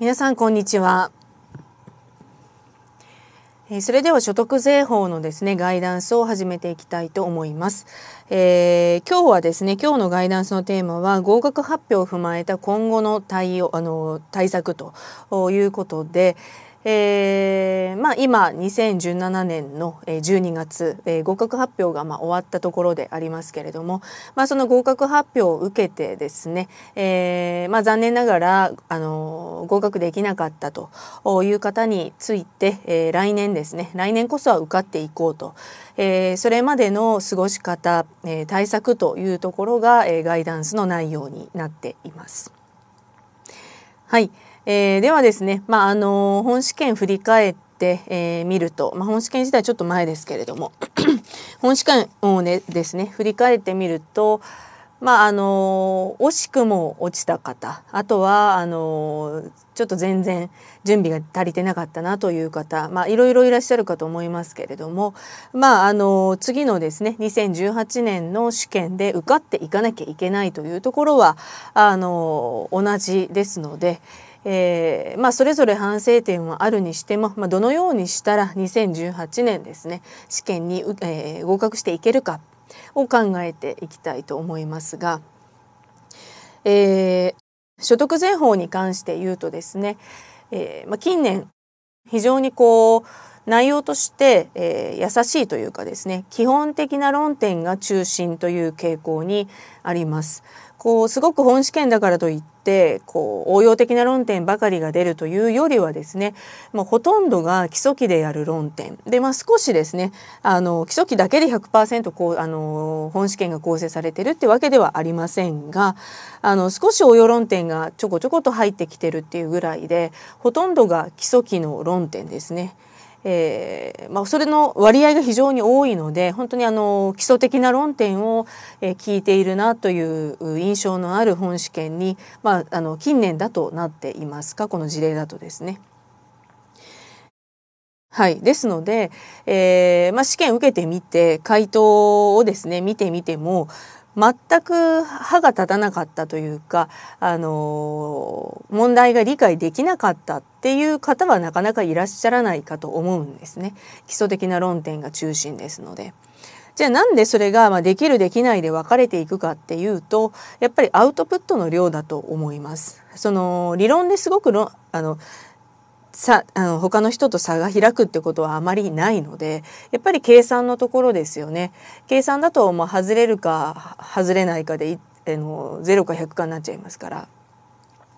皆さんこんにちは。それでは所得税法のですね、ガイダンスを始めていきたいと思います。えー、今日はですね、今日のガイダンスのテーマは、合格発表を踏まえた今後の対応、あの、対策ということで、えーまあ、今2017年の12月、えー、合格発表がまあ終わったところでありますけれども、まあ、その合格発表を受けてですね、えーまあ、残念ながらあの合格できなかったという方について、えー、来年ですね来年こそは受かっていこうと、えー、それまでの過ごし方、えー、対策というところが、えー、ガイダンスの内容になっています。はい、えー、ではですね、まああの本試験振り返ってみ、えー、ると、まあ、本試験自体ちょっと前ですけれども 本試験を、ね、ですね振り返ってみると、まああの惜しくも落ちた方あとはあのちょっと全然準備が足りてなかったなという方、まあ、いろいろいらっしゃるかと思いますけれども、まあ、あの次のですね2018年の試験で受かっていかなきゃいけないというところはあの同じですので。えー、まあ、それぞれ反省点はあるにしても、まあ、どのようにしたら2018年ですね試験に、えー、合格していけるかを考えていきたいと思いますが、えー、所得税法に関して言うとですね、えまあ、近年非常にこう内容として、えー、優しいというかですね基本的な論点が中心という傾向にあります。こうすごく本試験だからといってこう応用的な論点ばかりが出るというよりはですね、まあ、ほとんどが基礎期でやる論点で、まあ、少しですねあの基礎期だけで100%こうあの本試験が構成されてるってわけではありませんがあの少し応用論点がちょこちょこと入ってきてるっていうぐらいでほとんどが基礎期の論点ですね。えーまあ、それの割合が非常に多いので本当にあの基礎的な論点を、え聞いているなという印象のある本試験に、まあ、あの近年だとなっていますかこの事例だとですね。はい。ですので、えーまあ、試験受けてみて回答をですね見てみても全く歯が立たなかったというか、あの問題が理解できなかったっていう方はなかなかいらっしゃらないかと思うんですね。基礎的な論点が中心ですので。じゃあなんでそれがまできるできないで分かれていくかっていうとやっぱりアウトプットの量だと思います。その理論ですごくあのさあの他の人と差が開くってことはあまりないのでやっぱり計算のところですよね計算だとまあ外れるか外れないかであの0か100かになっちゃいますから。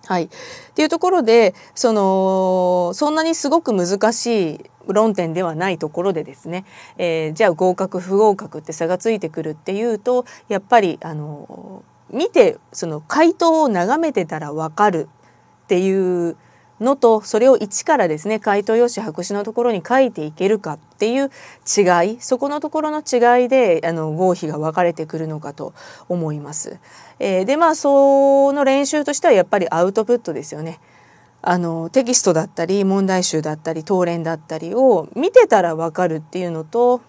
はい、っていうところでそのそんなにすごく難しい論点ではないところでですね、えー、じゃあ合格不合格って差がついてくるっていうとやっぱりあの見てその回答を眺めてたら分かるっていうのとそれを一からですね回答用紙白紙のところに書いていけるかっていう違いそこのところの違いであの合否が分かれてくるのかと思います。えー、でまあその練習としてはやっぱりアウトプットですよね。あのテキストだったり問題集だったり答練だったりを見てたら分かるっていうのと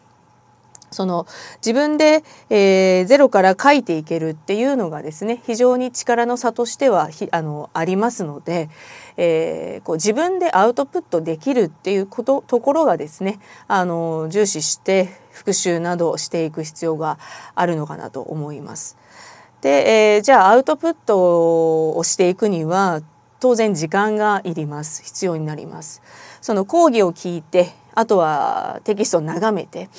その自分で、えー、ゼロから書いていけるっていうのがですね非常に力の差としてはあのありますので、えー、こう自分でアウトプットできるっていうことところがですねあの重視して復習などしていく必要があるのかなと思います。で、えー、じゃあアウトプットをしていくには当然時間がいります必要になります。その講義を聞いてあとはテキストを眺めて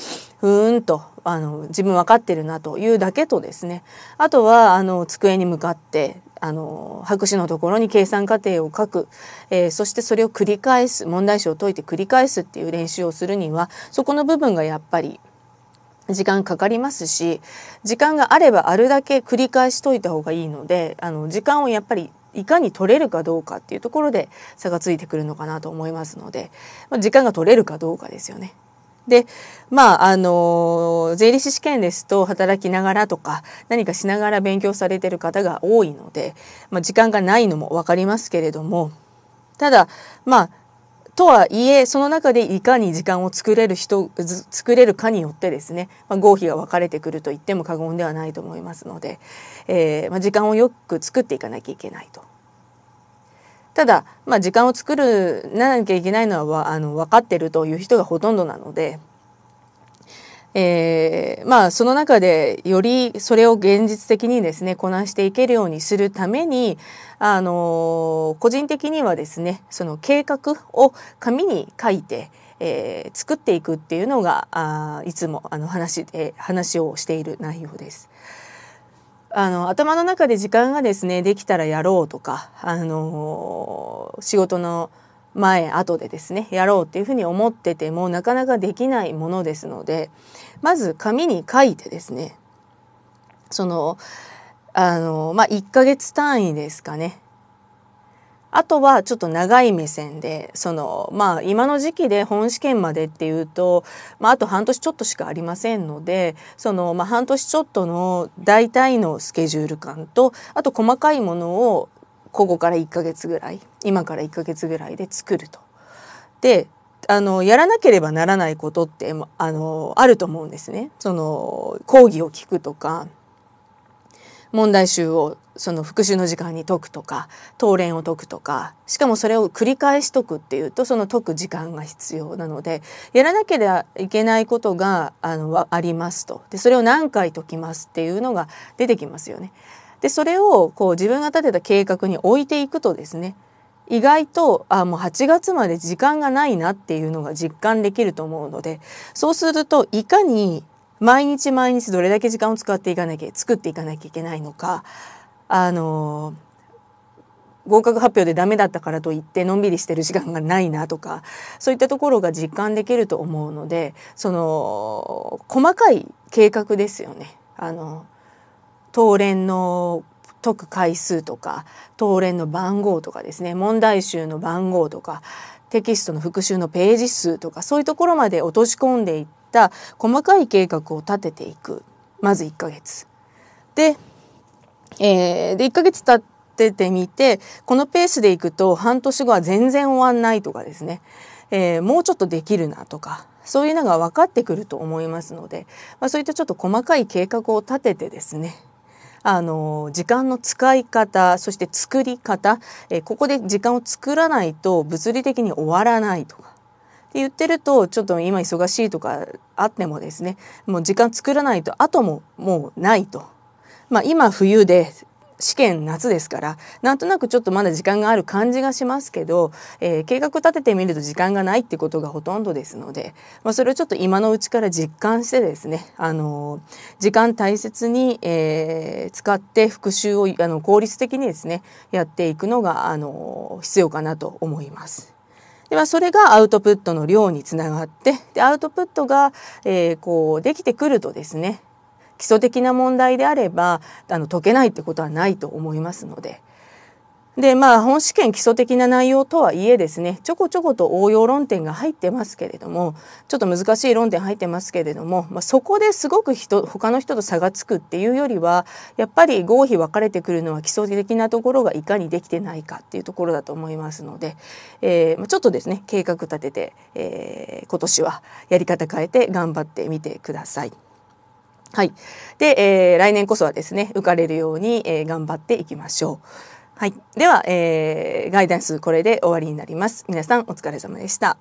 ふーんとあの自分分かってるなというだけとですねあとはあの机に向かってあの白紙のところに計算過程を書く、えー、そしてそれを繰り返す問題集を解いて繰り返すっていう練習をするにはそこの部分がやっぱり時間かかりますし時間があればあるだけ繰り返しといた方がいいのであの時間をやっぱりいかに取れるかどうかっていうところで差がついてくるのかなと思いますので、まあ、時間が取れるかどうかですよね。で、まあ、あの、税理士試験ですと働きながらとか何かしながら勉強されてる方が多いので、まあ、時間がないのもわかりますけれども、ただ、まあ、とはいえ、その中でいかに時間を作れる人、作れるかによってですね、まあ、合否が分かれてくると言っても過言ではないと思いますので、えーまあ、時間をよく作っていかなきゃいけないとただ、まあ、時間を作るなきゃいけないのはあの分かってるという人がほとんどなので、えー、まあその中でよりそれを現実的にですねこなしていけるようにするためにあの個人的にはですねその計画を紙に書いて、えー、作っていくっていうのがあいつもあの話で話をしている内容です。あの頭の中で時間がですねできたらやろうとか、あのー、仕事の前後でですねやろうっていうふうに思っててもなかなかできないものですのでまず紙に書いてですねそのあのまあ1ヶ月単位ですかねあとはちょっと長い目線でそのまあ今の時期で本試験までっていうと、まあ、あと半年ちょっとしかありませんのでその、まあ、半年ちょっとの大体のスケジュール感とあと細かいものをここから1ヶ月ぐらい今から1ヶ月ぐらいで作ると。であのやらなければならないことってあのあると思うんですね。その講義を聞くとか問題集をその復習の時間に解くとか答練を解くとかしかもそれを繰り返し解くっていうとその解く時間が必要なのでやらなければいけないことがあのありますとでそれを何回解きますっていうのが出てきますよね。でそれをこう自分が立てた計画に置いていくとですね意外とあもう8月まで時間がないなっていうのが実感できると思うのでそうするといかに毎日毎日どれだけ時間を使っていかなきゃ作っていかなきゃいけないのかあの合格発表でダメだったからといってのんびりしてる時間がないなとかそういったところが実感できると思うのでその細かい計画ですよね。あの当連の解く回数とか当連の番号とかですね問題集の番号とかテキストの復習のページ数とかそういうところまで落とし込んでいった細かい計画を立てていくまず1ヶ月。で,、えー、で1ヶ月経っててみてこのペースでいくと半年後は全然終わんないとかですね、えー、もうちょっとできるなとかそういうのが分かってくると思いますので、まあ、そういったちょっと細かい計画を立ててですねあの時間の使い方そして作り方、えー、ここで時間を作らないと物理的に終わらないとかって言ってるとちょっと今忙しいとかあってもですねもう時間作らないと後ももうないと。まあ、今冬で試験夏ですからなんとなくちょっとまだ時間がある感じがしますけど、えー、計画立ててみると時間がないってことがほとんどですので、まあ、それをちょっと今のうちから実感してですね、あのー、時間大切に、えー、使って復習をあの効率的にですねやっていくのが、あの必要かなと思います。ではそれがアウトプットの量につながってでアウトプットが、えー、こうできてくるとですね基礎的な問題であればあの解けないってことはないと思いますのででまあ本試験基礎的な内容とはいえですねちょこちょこと応用論点が入ってますけれどもちょっと難しい論点入ってますけれども、まあ、そこですごく人他の人と差がつくっていうよりはやっぱり合否分かれてくるのは基礎的なところがいかにできてないかっていうところだと思いますので、えー、ちょっとですね計画立てて、えー、今年はやり方変えて頑張ってみてください。はい、で、えー、来年こそはですね受かれるように、えー、頑張っていきましょう。はい。では、えー、ガイダンスこれで終わりになります。皆さんお疲れ様でした。